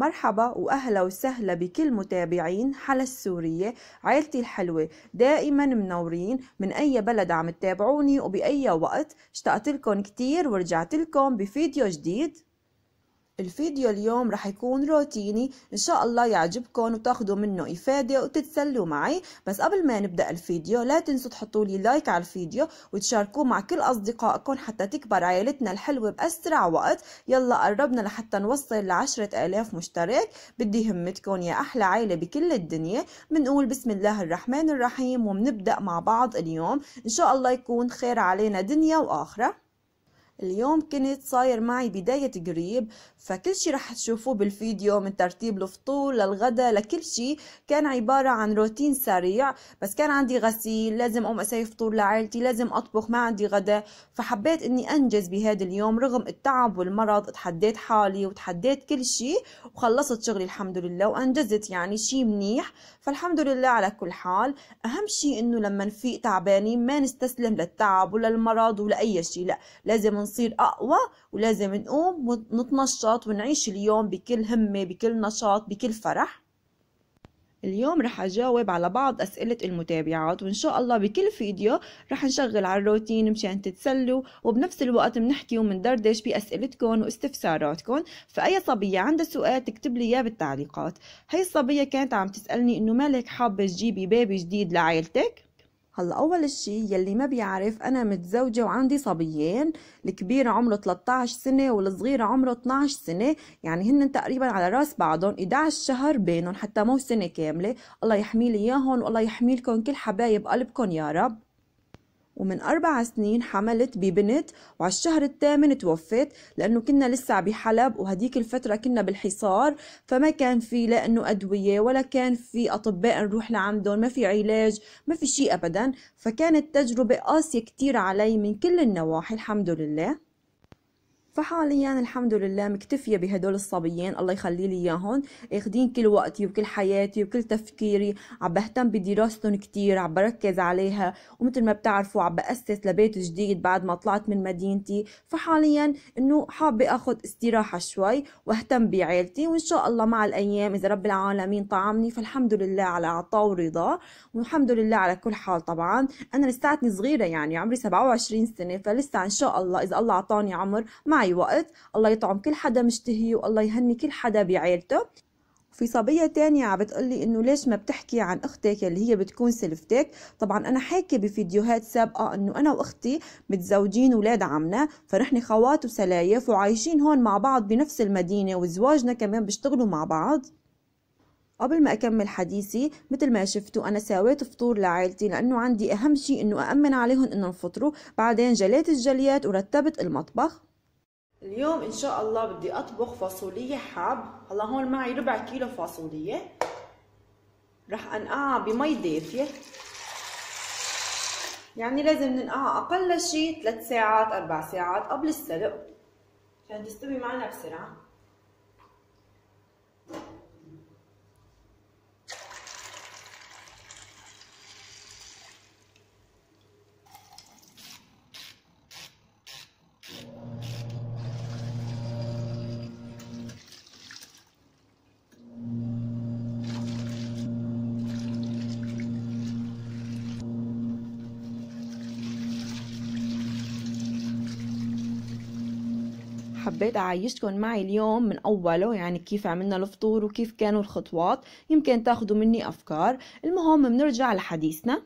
مرحبا وأهلا وسهلا بكل متابعين حلا السورية عائلتي الحلوة دائما منورين من أي بلد عم تتابعوني وبأي وقت اشتقت لكم كتير ورجعت لكم بفيديو جديد الفيديو اليوم رح يكون روتيني ان شاء الله يعجبكم وتاخدوا منه افادة وتتسلوا معي بس قبل ما نبدأ الفيديو لا تنسوا تحطوا لي لايك على الفيديو وتشاركوه مع كل اصدقائكم حتى تكبر عائلتنا الحلوة باسرع وقت يلا قربنا لحتى نوصل ل 10000 مشترك بدي همتكم يا احلى عائلة بكل الدنيا بنقول بسم الله الرحمن الرحيم وبنبدأ مع بعض اليوم ان شاء الله يكون خير علينا دنيا واخرة اليوم كنت صاير معي بداية قريب فكل شي رح تشوفوه بالفيديو من ترتيب الفطور للغدا لكل شي كان عبارة عن روتين سريع بس كان عندي غسيل لازم أقوم أسوي فطور لعائلتي لازم أطبخ ما عندي غدا فحبيت إني أنجز بهذا اليوم رغم التعب والمرض تحديت حالي وتحديت كل شي وخلصت شغلي الحمد لله وأنجزت يعني شي منيح فالحمد لله على كل حال أهم شي إنه لما نفيق تعبانين ما نستسلم للتعب ولا المرض ولا أي شي لا لازم نصير أقوى ولازم نقوم ونتنشط ونعيش اليوم بكل همة بكل نشاط بكل فرح اليوم رح أجاوب على بعض أسئلة المتابعات وإن شاء الله بكل فيديو رح نشغل على الروتين مشان تتسلوا وبنفس الوقت بنحكي ومندردش بأسئلتكم واستفساراتكم فأي صبية عندها سؤال تكتب لي إياه بالتعليقات هاي الصبية كانت عم تسألني إنه مالك حابة تجيبي بيبي جديد لعائلتك هلا اول شيء يلي ما بيعرف انا متزوجه وعندي صبيين الكبير عمره 13 سنه والصغير عمره 12 سنه يعني هن تقريبا على راس بعضهم 11 شهر بينهم حتى مو سنه كامله الله يحمي لي اياهم والله يحمي لكم كل حبايب قلبكم يا رب ومن أربع سنين حملت ببنت وعلى الشهر الثامن توفيت لأنه كنا لسه بحلب وهديك الفترة كنا بالحصار فما كان في لا إنه أدوية ولا كان في أطباء نروح لعندهم ما في علاج ما في شيء أبدا فكانت تجربة قاسية كتير علي من كل النواحي الحمد لله فحاليا الحمد لله مكتفيه بهدول الصبيين الله يخلي لي اياهم اخذين كل وقتي وكل حياتي وكل تفكيري عم بهتم بدراستهم كثير عم بركز عليها ومثل ما بتعرفوا عم باسس لبيت جديد بعد ما طلعت من مدينتي فحاليا انه حابه اخذ استراحه شوي واهتم بعيلتي وان شاء الله مع الايام اذا رب العالمين طعمني فالحمد لله على عطاء ورضا والحمد لله على كل حال طبعا انا لساتني صغيره يعني عمري 27 سنه فلسه ان شاء الله اذا الله اعطاني عمر مع معي وقت الله يطعم كل حدا مشتهي والله يهني كل حدا بعيلته في صبية تانية عم بتقلي انه ليش ما بتحكي عن اختك اللي هي بتكون سلفتك طبعا انا حاكي بفيديوهات سابقة انه انا واختي متزوجين ولاد عمنا فنحن خوات وسلايف وعايشين هون مع بعض بنفس المدينة وزواجنا كمان بيشتغلوا مع بعض قبل ما أكمل حديثي مثل ما شفتوا أنا ساويت فطور لعائلتي لأنه عندي أهم شيء أنه أأمن عليهم أنهم فطروا بعدين جليت الجليات ورتبت المطبخ اليوم ان شاء الله بدي اطبخ فاصوليه حب هلا هون معي ربع كيلو فاصوليه رح انقعها بمي دافيه يعني لازم ننقعها اقل شيء 3 ساعات 4 ساعات قبل السلق عشان تستوي معنا بسرعه حبيت أعيشكم معي اليوم من أوله يعني كيف عملنا الفطور وكيف كانوا الخطوات يمكن تاخدوا مني أفكار المهم بنرجع لحديثنا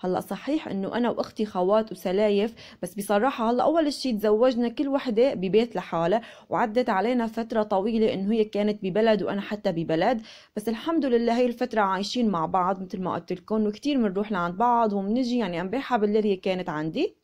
هلا صحيح انه انا واختي خوات وسلايف بس بصراحه هلا اول شيء تزوجنا كل وحده ببيت لحالها وعدت علينا فتره طويله انه هي كانت ببلد وانا حتى ببلد بس الحمد لله هي الفتره عايشين مع بعض مثل ما قلت لكم وكثير بنروح لعند بعض وبنجي يعني امبارحه بالليل هي كانت عندي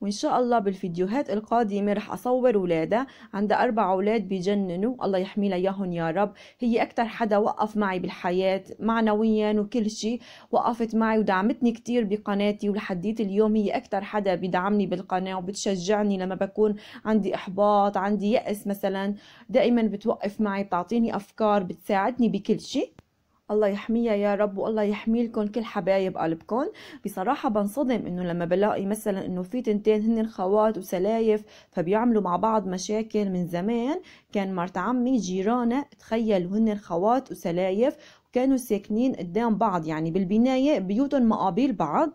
وإن شاء الله بالفيديوهات القادمة رح أصور ولادة عندها أربع أولاد بجننوا الله يحمي ياهن يا رب هي أكتر حدا وقف معي بالحياة معنويا وكل شيء وقفت معي ودعمتني كتير بقناتي ولحديت اليوم هي أكتر حدا بدعمني بالقناة وبتشجعني لما بكون عندي إحباط عندي يأس مثلا دائما بتوقف معي بتعطيني أفكار بتساعدني بكل شيء الله يحميها يا رب والله يحمي لكم كل حبايب قلبكم بصراحه بنصدم انه لما بلاقي مثلا انه في تنتين هن خوات وسلايف فبيعملوا مع بعض مشاكل من زمان كان مرت عمي جيرانه تخيل هن خوات وسلايف وكانوا ساكنين قدام بعض يعني بالبنايه بيوتهم مقابل بعض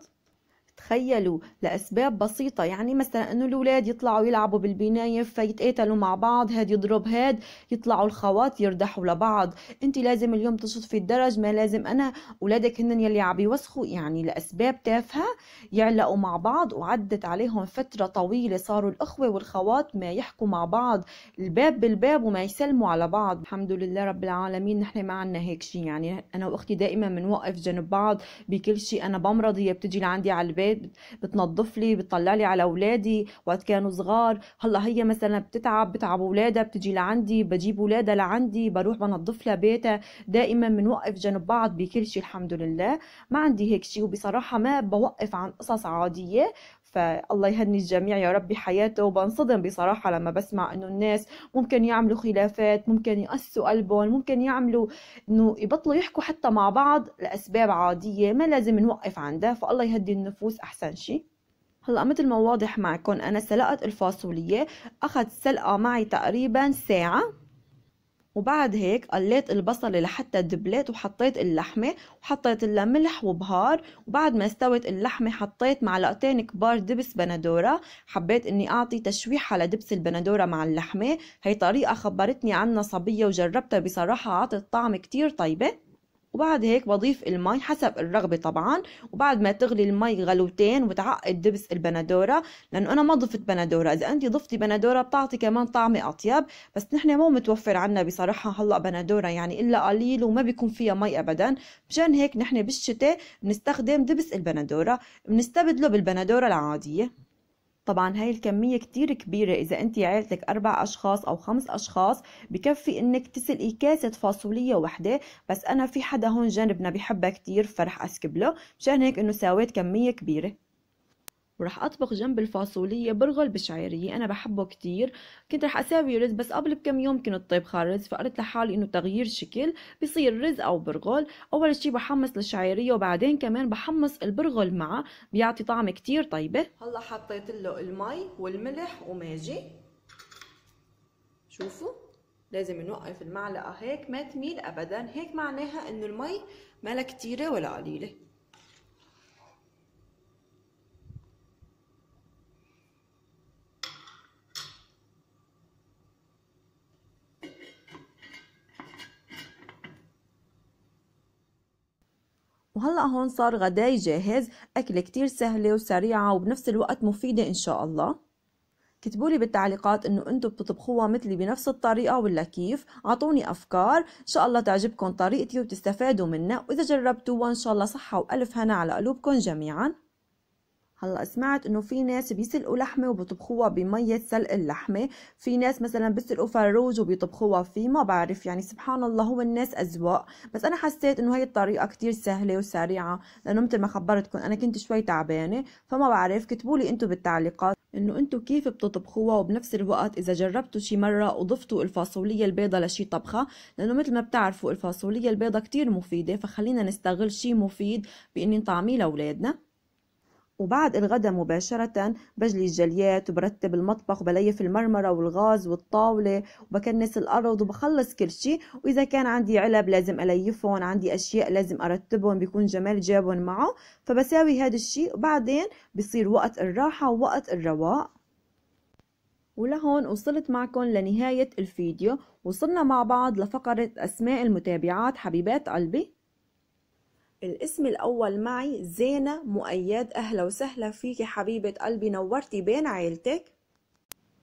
تخيلوا لأسباب بسيطة يعني مثلا أنه الأولاد يطلعوا يلعبوا بالبناية فيتقاتلوا مع بعض هاد يضرب هاد يطلعوا الخوات يردحوا لبعض أنت لازم اليوم تشطفي الدرج ما لازم أنا أولادك هن يلي عم يوسخوا يعني لأسباب تافهة يعلقوا مع بعض وعدت عليهم فترة طويلة صاروا الأخوة والخوات ما يحكوا مع بعض الباب بالباب وما يسلموا على بعض الحمد لله رب العالمين نحن ما عنا هيك شيء يعني أنا وأختي دائما بنوقف جنب بعض بكل شيء أنا بمرض هي بتجي لعندي على البيت البيت بتنظف لي بتطلع لي على اولادي وقت كانوا صغار هلا هي مثلا بتتعب بتعب اولادها بتجي لعندي بجيب اولادها لعندي بروح بنظف لها بيتها دائما بنوقف جنب بعض بكل شيء الحمد لله ما عندي هيك شيء وبصراحه ما بوقف عن قصص عاديه فالله يهني الجميع يا ربي حياته وبنصدم بصراحة لما بسمع إنه الناس ممكن يعملوا خلافات ممكن يقسوا قلبهم ممكن يعملوا إنه يبطلوا يحكوا حتى مع بعض لأسباب عادية ما لازم نوقف عندها فالله يهدي النفوس أحسن شيء هلا مثل ما واضح معكم أنا سلقت الفاصولية أخذ سلقة معي تقريبا ساعة وبعد هيك قليت البصلة لحتى دبلت وحطيت اللحمة وحطيت لها ملح وبهار وبعد ما استوت اللحمة حطيت معلقتين كبار دبس بندورة حبيت اني اعطي تشويحة لدبس البندورة مع اللحمة هي طريقة خبرتني عنها صبية وجربتها بصراحة عطت طعم كتير طيبة وبعد هيك بضيف المي حسب الرغبة طبعا وبعد ما تغلي المي غلوتين وتعقد دبس البندورة لأنه أنا ما ضفت بندورة إذا أنت ضفتي بندورة بتعطي كمان طعمة أطيب بس نحن مو متوفر عنا بصراحة هلأ بندورة يعني إلا قليل وما بيكون فيها مي أبدا مشان هيك نحن بالشتاء بنستخدم دبس البندورة بنستبدله بالبندورة العادية طبعا هاي الكمية كتير كبيرة إذا أنت عائلتك أربع أشخاص أو خمس أشخاص بكفي إنك تسلقي كاسة فاصولية وحدة بس أنا في حدا هون جنبنا بحبها كتير فرح أسكب له مشان هيك إنه ساويت كمية كبيرة وراح اطبخ جنب الفاصولية برغل بشعيرية انا بحبه كتير كنت رح اساوي رز بس قبل بكم يوم كنت طيب رز فقلت لحالي انه تغيير شكل بصير رز او برغل اول شي بحمص الشعيرية وبعدين كمان بحمص البرغل معه بيعطي طعم كتير طيبة هلا حطيت له المي والملح وماجي شوفوا لازم نوقف المعلقة هيك ما تميل ابدا هيك معناها انه المي مالها كتيرة ولا قليلة وهلا هون صار غداي جاهز اكله كتير سهله وسريعه وبنفس الوقت مفيده ان شاء الله اكتبوا لي بالتعليقات انه انتم بتطبخوها مثلي بنفس الطريقه ولا كيف اعطوني افكار ان شاء الله تعجبكم طريقتي وتستفادوا منها واذا جربتوها ان شاء الله صحه والف هنا على قلوبكم جميعا هلا سمعت انه في ناس بيسلقوا لحمه وبيطبخوها بميه سلق اللحمه في ناس مثلا بيسلقوا فروج وبيطبخوها فيه ما بعرف يعني سبحان الله هو الناس اذواق بس انا حسيت انه هي الطريقه كتير سهله وسريعه لانه مثل ما خبرتكم انا كنت شوي تعبانه فما بعرف كتبوا لي انتم بالتعليقات انه انتم كيف بتطبخوها وبنفس الوقت اذا جربتوا شي مره وضفتوا الفاصوليه البيضاء لشي طبخه لانه مثل ما بتعرفوا الفاصوليه البيضاء كتير مفيده فخلينا نستغل شي مفيد باني نطعميه لاولادنا وبعد الغدا مباشرة بجلي الجليات وبرتب المطبخ وبليف المرمرة والغاز والطاولة وبكنس الأرض وبخلص كل شيء وإذا كان عندي علب لازم أليفهم عندي أشياء لازم أرتبهم بيكون جمال جابهم معه فبساوي هذا الشيء وبعدين بصير وقت الراحة ووقت الرواق ولهون وصلت معكم لنهاية الفيديو وصلنا مع بعض لفقرة أسماء المتابعات حبيبات قلبي الاسم الأول معي زينة مؤيد أهلا وسهلا فيكي حبيبة قلبي نورتي بين عيلتك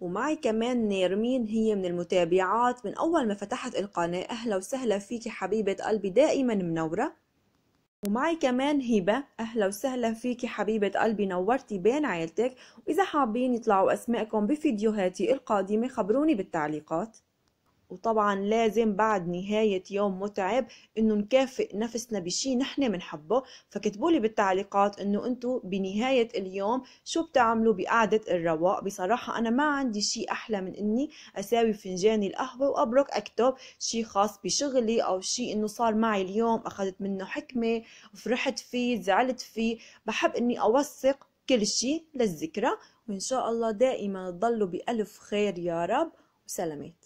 ومعي كمان نيرمين هي من المتابعات من أول ما فتحت القناة أهلا وسهلا فيكي حبيبة قلبي دائما منورة ومعي كمان هبة أهلا وسهلا فيكي حبيبة قلبي نورتي بين عيلتك وإذا حابين يطلعوا أسمائكم بفيديوهاتي القادمة خبروني بالتعليقات وطبعا لازم بعد نهاية يوم متعب انه نكافئ نفسنا بشي نحن بنحبه لي بالتعليقات انه انتو بنهاية اليوم شو بتعملوا بقعدة الرواق بصراحة انا ما عندي شي احلى من اني اساوي فنجاني القهوة وابرك اكتب شي خاص بشغلي او شي انه صار معي اليوم اخذت منه حكمة فرحت فيه زعلت فيه بحب اني اوثق كل شي للذكرى وإن شاء الله دائما تضلوا بألف خير يا رب وسلامات